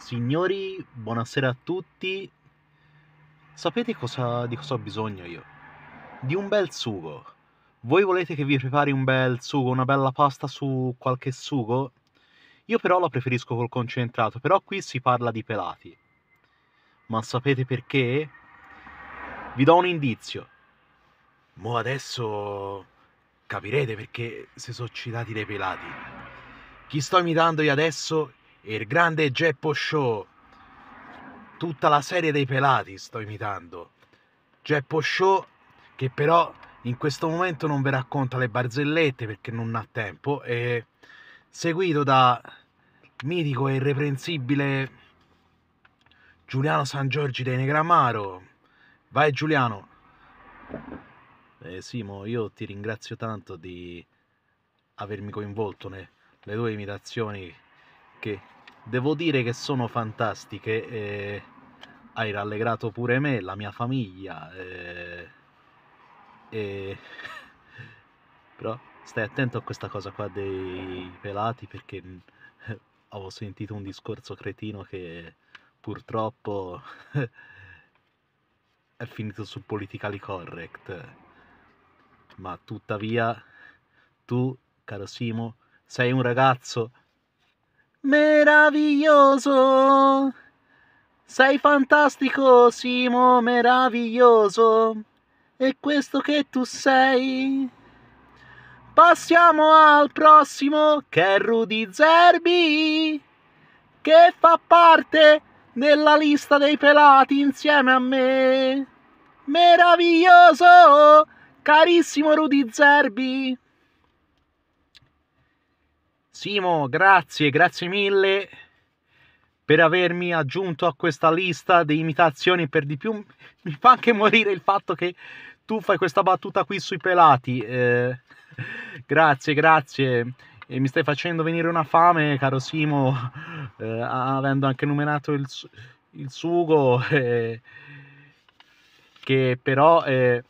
Signori, buonasera a tutti. Sapete cosa, di cosa ho bisogno io? Di un bel sugo. Voi volete che vi prepari un bel sugo, una bella pasta su qualche sugo? Io però la preferisco col concentrato, però qui si parla di pelati. Ma sapete perché? Vi do un indizio. Mo adesso capirete perché si sono citati dei pelati. Chi sto imitando io adesso il grande Geppo Show, tutta la serie dei pelati sto imitando. Geppo Show che però in questo momento non vi racconta le barzellette perché non ha tempo, e seguito da mitico e irreprensibile Giuliano San Giorgi dei Negramaro. Vai Giuliano. Eh, Simo, io ti ringrazio tanto di avermi coinvolto nelle tue imitazioni perché devo dire che sono fantastiche. Eh, hai rallegrato pure me, la mia famiglia. Eh, eh, però stai attento a questa cosa qua dei pelati perché avevo eh, sentito un discorso cretino che purtroppo è finito su politically correct. Ma tuttavia tu, caro Simo, sei un ragazzo meraviglioso. Sei fantastico, Simo, meraviglioso. E questo che tu sei. Passiamo al prossimo, che è Rudy Zerbi, che fa parte della lista dei pelati insieme a me. Meraviglioso, carissimo Rudy Zerbi. Simo, grazie, grazie mille per avermi aggiunto a questa lista di imitazioni per di più. Mi fa anche morire il fatto che tu fai questa battuta qui sui pelati. Eh, grazie, grazie. E mi stai facendo venire una fame, caro Simo, eh, avendo anche numerato il, il sugo, eh, che però... Eh,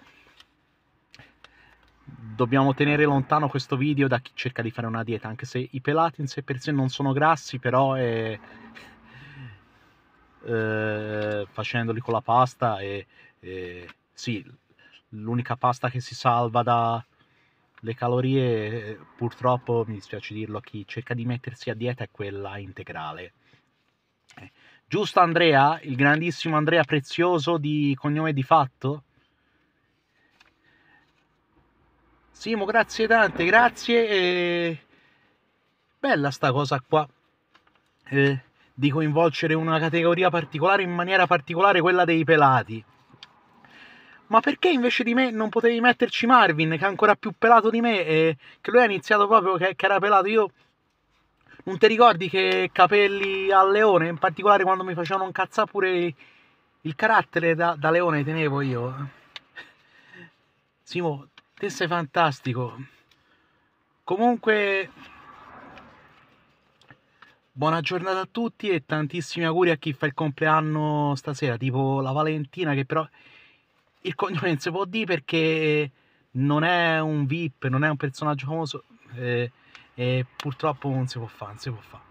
dobbiamo tenere lontano questo video da chi cerca di fare una dieta, anche se i pelati in sé per sé non sono grassi, però è... eh, facendoli con la pasta è, è... sì, l'unica pasta che si salva dalle calorie, purtroppo mi dispiace dirlo, a chi cerca di mettersi a dieta è quella integrale. Eh, giusto Andrea, il grandissimo Andrea Prezioso di cognome di fatto? Simo, grazie tante, grazie. E... Bella sta cosa qua. Eh, di coinvolgere una categoria particolare in maniera particolare, quella dei pelati. Ma perché invece di me non potevi metterci Marvin, che è ancora più pelato di me, eh, che lui ha iniziato proprio che, che era pelato io? Non ti ricordi che capelli al leone, in particolare quando mi facevano incazzare pure il carattere da, da leone tenevo io? Simo, te sei fantastico comunque buona giornata a tutti e tantissimi auguri a chi fa il compleanno stasera tipo la Valentina che però il cognome non si può dire perché non è un VIP non è un personaggio famoso eh, e purtroppo non si può fare non si può fare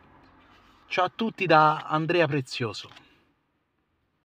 ciao a tutti da Andrea Prezioso